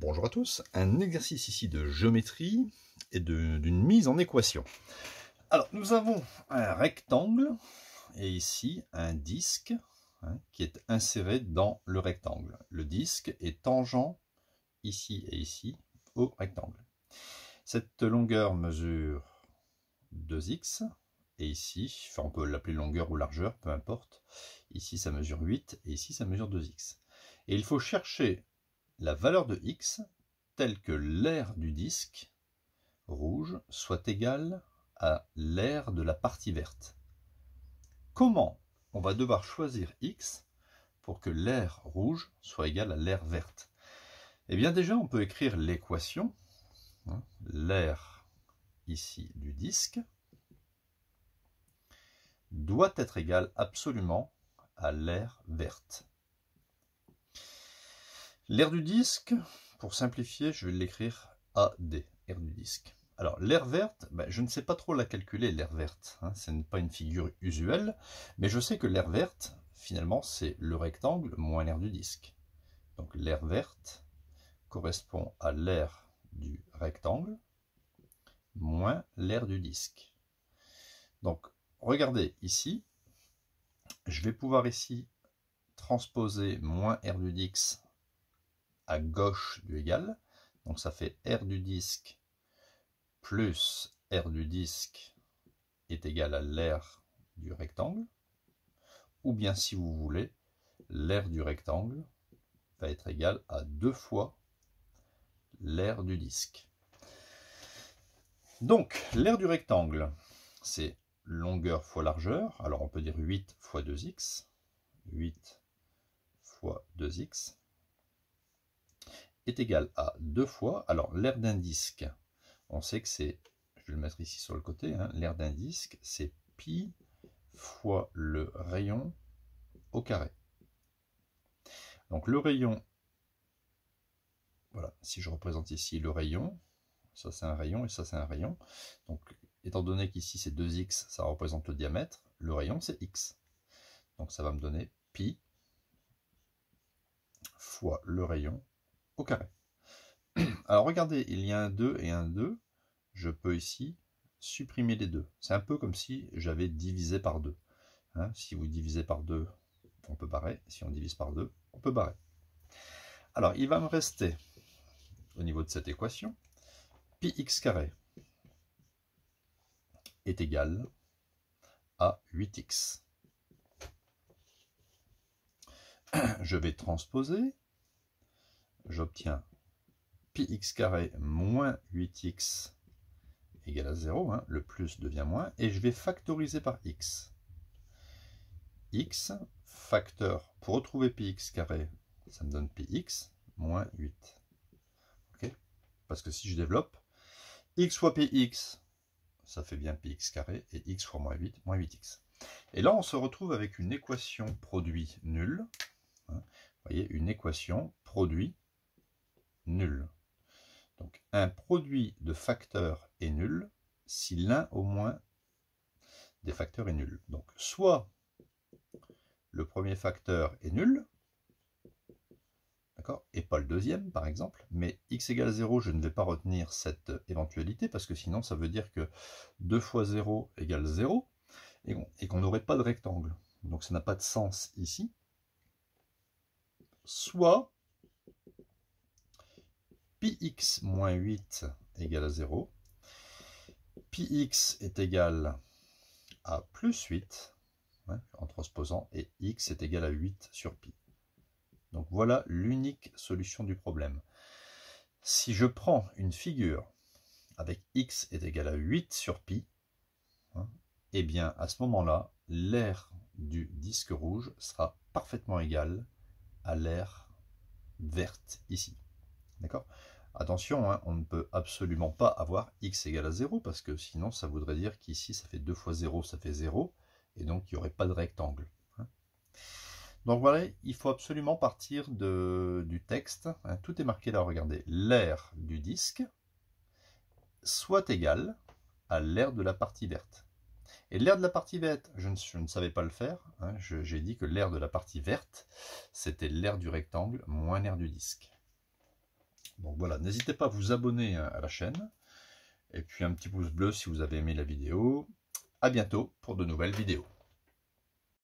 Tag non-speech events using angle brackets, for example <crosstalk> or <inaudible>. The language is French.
Bonjour à tous, un exercice ici de géométrie et d'une mise en équation. Alors nous avons un rectangle et ici un disque hein, qui est inséré dans le rectangle. Le disque est tangent ici et ici au rectangle. Cette longueur mesure 2x et ici, enfin on peut l'appeler longueur ou largeur, peu importe. Ici ça mesure 8 et ici ça mesure 2x. Et il faut chercher la valeur de x telle que l'aire du disque rouge soit égale à l'aire de la partie verte. Comment on va devoir choisir x pour que l'aire rouge soit égale à l'aire verte Eh bien déjà, on peut écrire l'équation, hein, L'air l'aire ici du disque, doit être égale absolument à l'aire verte. L'air du disque, pour simplifier, je vais l'écrire AD, air du disque. Alors, l'air verte, ben, je ne sais pas trop la calculer, l'air verte. Hein, ce n'est pas une figure usuelle, mais je sais que l'air verte, finalement, c'est le rectangle moins l'air du disque. Donc, l'air verte correspond à l'air du rectangle moins l'air du disque. Donc, regardez ici, je vais pouvoir ici transposer moins R du disque à gauche du égal. Donc ça fait R du disque plus R du disque est égal à l'air du rectangle. Ou bien si vous voulez, l'air du rectangle va être égal à deux fois l'air du disque. Donc, l'air du rectangle, c'est longueur fois largeur. Alors, on peut dire 8 fois 2x. 8 fois 2x est égal à 2 fois, alors l'air d'un disque, on sait que c'est, je vais le mettre ici sur le côté, hein, l'air d'un disque, c'est pi fois le rayon au carré. Donc le rayon, voilà, si je représente ici le rayon, ça c'est un rayon et ça c'est un rayon, donc étant donné qu'ici c'est 2x, ça représente le diamètre, le rayon c'est x. Donc ça va me donner pi fois le rayon carré. <clears throat> Alors regardez, il y a un 2 et un 2. Je peux ici supprimer les deux. C'est un peu comme si j'avais divisé par 2. Hein. si vous divisez par 2, on peut barrer. Si on divise par 2, on peut barrer. Alors, il va me rester, au niveau de cette équation, x carré est égal à 8x. <clears throat> Je vais transposer j'obtiens x carré moins 8x égale à 0, hein, le plus devient moins, et je vais factoriser par x. x, facteur, pour retrouver x carré, ça me donne x moins 8. Parce que si je développe, x fois px, ça fait bien x carré, et x fois moins 8, moins 8x. Et là, on se retrouve avec une équation produit nulle. Hein. vous voyez, une équation produit nul. Donc un produit de facteurs est nul si l'un au moins des facteurs est nul. Donc soit le premier facteur est nul, d'accord, et pas le deuxième par exemple, mais x égale 0, je ne vais pas retenir cette éventualité parce que sinon ça veut dire que 2 fois 0 égale 0 et qu'on n'aurait pas de rectangle. Donc ça n'a pas de sens ici. Soit x moins 8 égale à 0. x est égal à plus 8 hein, en transposant et x est égal à 8 sur pi. Donc voilà l'unique solution du problème. Si je prends une figure avec x est égal à 8 sur pi, et hein, eh bien à ce moment-là, l'air du disque rouge sera parfaitement égal à l'air verte ici. D'accord Attention, hein, on ne peut absolument pas avoir x égale à 0, parce que sinon ça voudrait dire qu'ici ça fait 2 fois 0, ça fait 0, et donc il n'y aurait pas de rectangle. Hein. Donc voilà, il faut absolument partir de, du texte, hein. tout est marqué là, regardez, l'air du disque soit égal à l'air de la partie verte. Et l'air de la partie verte, je ne, je ne savais pas le faire, j'ai dit que l'air de la partie verte, c'était l'air du rectangle moins l'air du disque. Donc voilà, n'hésitez pas à vous abonner à la chaîne. Et puis un petit pouce bleu si vous avez aimé la vidéo. A bientôt pour de nouvelles vidéos.